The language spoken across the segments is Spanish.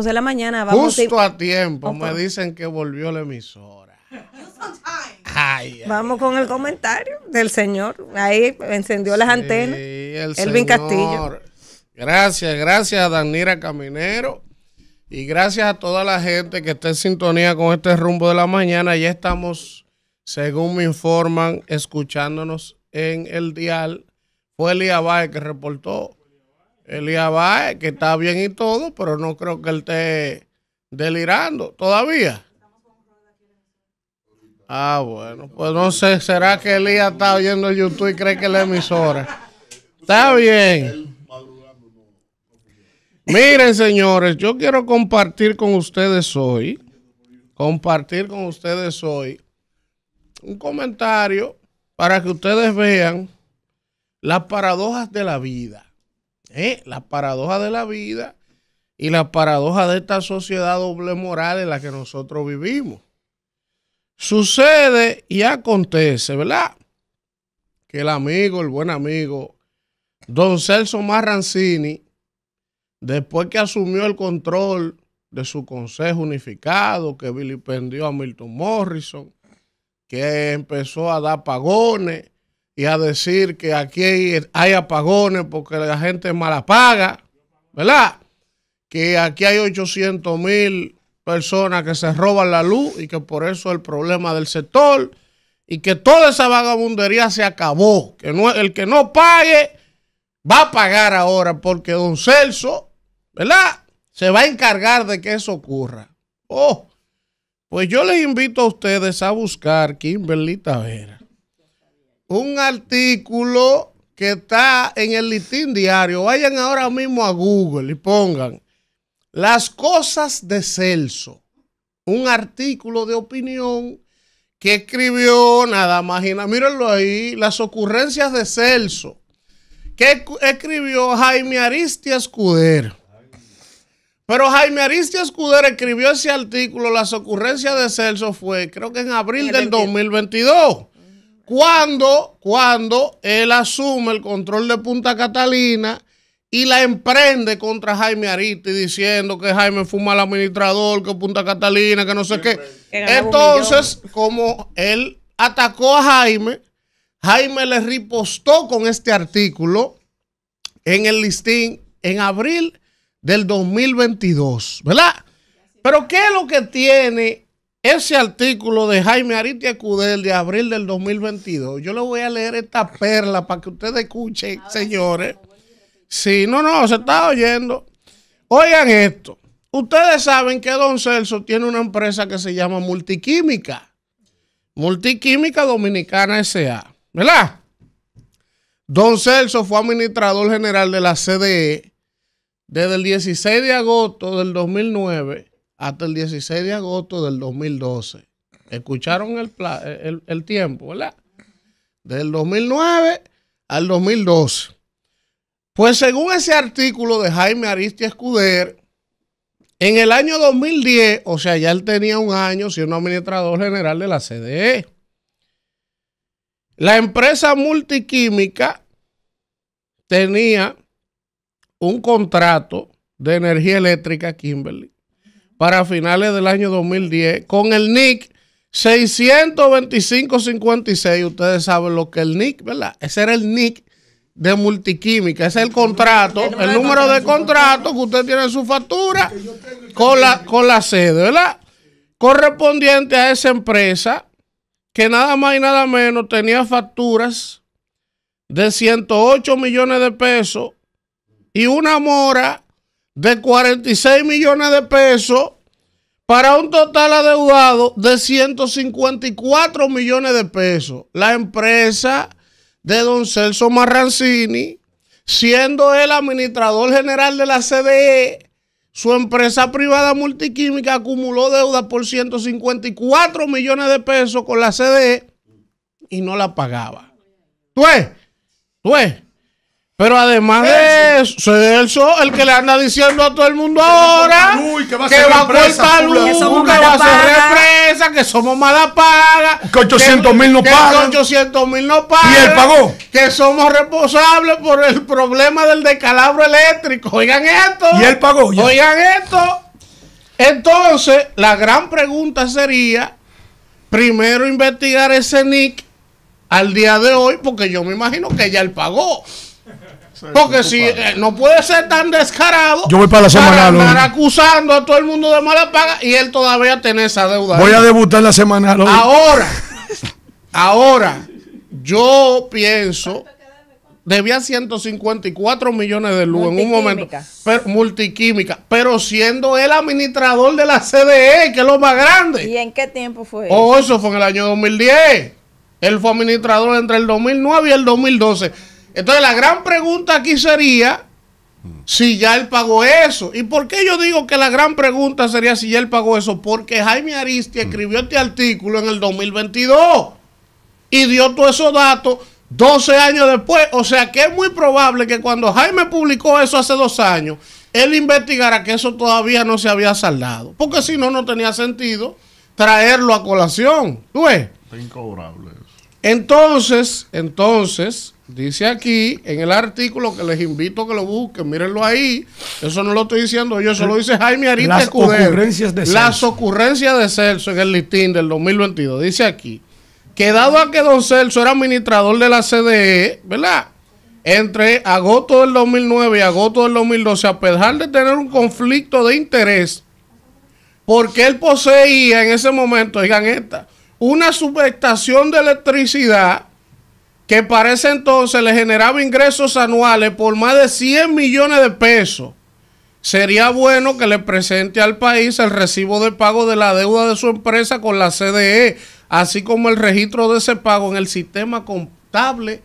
de la mañana. Vamos Justo a, tiempo, me dicen que volvió la emisora. vamos con el comentario del señor. Ahí encendió las antenas. El Elvin Castillo. Gracias, gracias a Danira Caminero. Y gracias a toda la gente que está en sintonía con este rumbo de la mañana. Ya estamos, según me informan, escuchándonos en el dial. Fue Elia Valle que reportó Elías va que está bien y todo, pero no creo que él esté delirando todavía. Ah, bueno, pues no sé, será que Elías está oyendo YouTube y cree que es la emisora. Está bien. Miren, señores, yo quiero compartir con ustedes hoy, compartir con ustedes hoy un comentario para que ustedes vean las paradojas de la vida. ¿Eh? La paradoja de la vida y la paradoja de esta sociedad doble moral en la que nosotros vivimos. Sucede y acontece, ¿verdad? Que el amigo, el buen amigo, don Celso Marrancini, después que asumió el control de su consejo unificado, que vilipendió a Milton Morrison, que empezó a dar pagones, y a decir que aquí hay, apagones porque la gente mala paga, ¿verdad? Que aquí hay 800 mil personas que se roban la luz y que por eso el problema del sector y que toda esa vagabundería se acabó. Que no, el que no pague va a pagar ahora porque don Celso, ¿verdad? Se va a encargar de que eso ocurra. Oh, pues yo les invito a ustedes a buscar Kimberly Tavera un artículo que está en el listín diario. Vayan ahora mismo a Google y pongan las cosas de Celso. Un artículo de opinión que escribió nada más Mírenlo ahí, las ocurrencias de Celso. Que escribió Jaime Aristia Escudero. Pero Jaime Aristia Escudero escribió ese artículo, las ocurrencias de Celso fue, creo que en abril del 2022. Cuando, cuando él asume el control de Punta Catalina y la emprende contra Jaime Ariti diciendo que Jaime fue un mal administrador, que Punta Catalina, que no sé qué. Entonces, como él atacó a Jaime, Jaime le ripostó con este artículo en el listín en abril del 2022, ¿verdad? Pero ¿qué es lo que tiene ese artículo de Jaime Aritia Cudel de abril del 2022, yo le voy a leer esta perla para que ustedes escuchen, señores. Sí, no, no, se está oyendo. Oigan esto. Ustedes saben que Don Celso tiene una empresa que se llama Multiquímica. Multiquímica Dominicana S.A. ¿Verdad? Don Celso fue administrador general de la CDE desde el 16 de agosto del 2009 hasta el 16 de agosto del 2012. Escucharon el, tiempo, ¿verdad? Del 2009 al 2012. Pues según ese artículo de Jaime Aristia Escuder, en el año 2010, o sea, ya él tenía un año siendo administrador general de la CDE. La empresa multiquímica tenía un contrato de energía eléctrica Kimberly para finales del año 2010 con el NIC 625.56. Ustedes saben lo que es el NIC, ¿verdad? Ese era el NIC de multiquímica. Ese es el contrato, el número de contrato que usted tiene en su factura con la, con la sede, ¿verdad? Correspondiente a esa empresa que nada más y nada menos tenía facturas de 108 millones de pesos y una mora de 46 millones de pesos para un total adeudado de 154 millones de pesos. La empresa de don Celso Marrancini, siendo el administrador general de la CDE, su empresa privada multiquímica acumuló deuda por 154 millones de pesos con la CDE y no la pagaba. ¿Tú es? ¿Tú es? Pero además de eso, el que le anda diciendo a todo el mundo ahora que va a que, va a ser represa, que somos mala paga. Que 800 mil no pagan. Que 800 mil no pagan. Y él pagó. Que somos responsables por el problema del descalabro eléctrico. Oigan esto. Y él pagó. Oigan esto. Entonces, la gran pregunta sería, primero investigar ese nick al día de hoy, porque yo me imagino que ya él pagó. Porque si eh, no puede ser tan descarado. Yo voy para la semana acusando a todo el mundo de mala paga y él todavía tiene esa deuda. Voy a debutar la semana Ahora, ahora, yo pienso. Debía 154 millones de luz en un momento. Pero, multiquímica. Pero siendo el administrador de la CDE, que es lo más grande. ¿Y en qué tiempo fue oh, eso? Oh, eso fue en el año 2010. Él fue administrador entre el 2009 y el 2012 entonces la gran pregunta aquí sería si ya él pagó eso. ¿Y por qué yo digo que la gran pregunta sería si ya él pagó eso? Porque Jaime Aristi mm. escribió este artículo en el 2022 y dio todos esos datos 12 años después. O sea que es muy probable que cuando Jaime publicó eso hace dos años, él investigara que eso todavía no se había saldado. Porque si no, no tenía sentido traerlo a colación. ¿Tú ves? Está incobrable Entonces, entonces, Dice aquí en el artículo que les invito a que lo busquen, mírenlo ahí. Eso no lo estoy diciendo yo, eso lo dice Jaime Arita Las ocurrencias de Celso. Las ocurrencias de Celso en el listín del 2022. Dice aquí que dado a que don Celso era administrador de la CDE, ¿verdad? Entre agosto del 2009 y agosto del 2012, a pesar de tener un conflicto de interés, porque él poseía en ese momento, digan esta, una subestación de electricidad que para ese entonces le generaba ingresos anuales por más de 100 millones de pesos. Sería bueno que le presente al país el recibo de pago de la deuda de su empresa con la CDE, así como el registro de ese pago en el sistema contable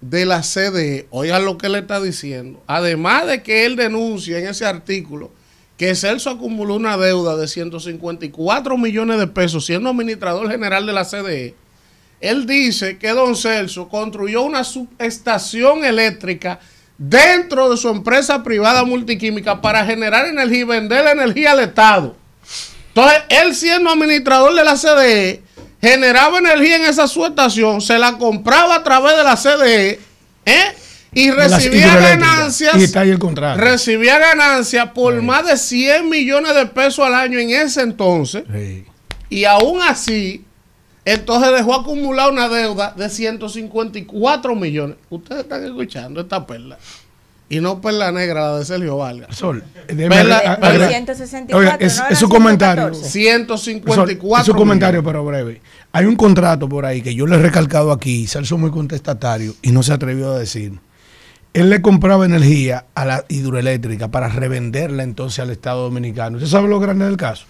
de la CDE. Oiga lo que le está diciendo. Además de que él denuncia en ese artículo que Celso acumuló una deuda de 154 millones de pesos siendo administrador general de la CDE él dice que don Celso construyó una subestación eléctrica dentro de su empresa privada multiquímica para generar energía y vender la energía al Estado. Entonces, él siendo administrador de la CDE, generaba energía en esa subestación, se la compraba a través de la CDE, ¿eh? Y recibía ganancias. Recibía ganancias por más de 100 millones de pesos al año en ese entonces. Y aún así, entonces dejó acumular una deuda de 154 millones. Ustedes están escuchando esta perla. Y no perla negra, la de Sergio Vargas. Sol, perla, 164, es, su comentario. 154. es su comentario, pero breve. Hay un contrato por ahí que yo le he recalcado aquí, Celso muy contestatario, y no se atrevió a decir. Él le compraba energía a la hidroeléctrica para revenderla entonces al Estado Dominicano. ¿Usted sabe lo grande del caso?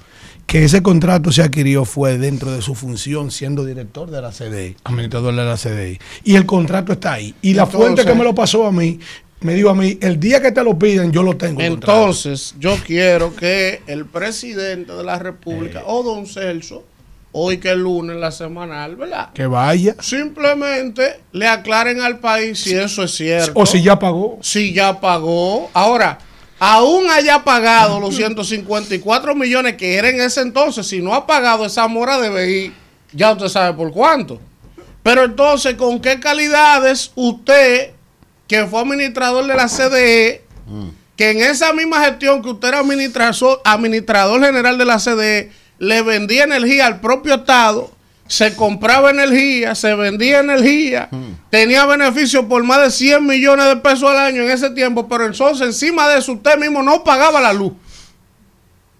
que ese contrato se adquirió fue dentro de su función siendo director de la CDI, administrador de la CDI. Y el contrato está ahí. Y la fuente que me lo pasó a mí, me dijo a mí, el día que te lo piden, yo lo tengo. Entonces, yo quiero que el presidente de la República eh. o don Celso, hoy que es lunes, la semanal, ¿verdad? Que vaya. Simplemente le aclaren al país si eso es cierto. O si ya pagó. Si ya pagó. Ahora aún haya pagado los 154 millones que era en ese entonces, si no ha pagado esa mora de BI, ya usted sabe por cuánto. Pero entonces, ¿con qué calidades usted, que fue administrador de la CDE, que en esa misma gestión que usted era administrador general de la CDE, le vendía energía al propio Estado? se compraba energía, se vendía energía, tenía beneficio por más de 100 millones de pesos al año en ese tiempo, pero entonces encima de eso usted mismo no pagaba la luz.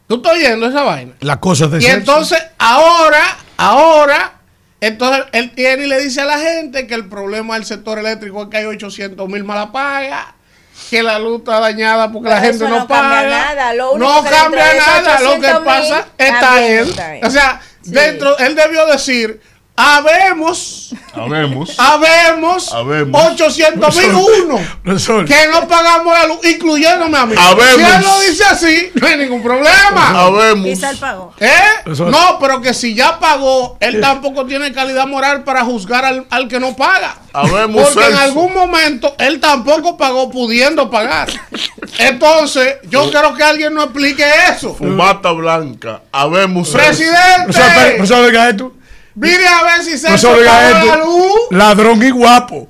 ¿Tú estás oyendo esa vaina? las cosas Y entonces ahora, ahora, entonces él tiene y le dice a la gente que el problema del sector eléctrico es que hay 800 mil malapagas que la luz está dañada porque la gente no, no paga. Cambia nada. Lo no que cambia nada. Lo que pasa está él. O sea, Dentro, él debió decir, Habemos, habemos, habemos, mil uno que no pagamos la luz, incluyéndome a mí. Si él lo dice así, no hay ningún problema. Habemos. él pagó. ¿Eh? No, pero que si ya pagó, él tampoco tiene calidad moral para juzgar al, que no paga. Porque en algún momento él tampoco pagó pudiendo pagar. Entonces, yo quiero que alguien nos explique eso. Fumata blanca, habemos. Presidente. ¿Sabes qué es esto? ¡Vine a ver si se no se la luz. Ladrón y guapo.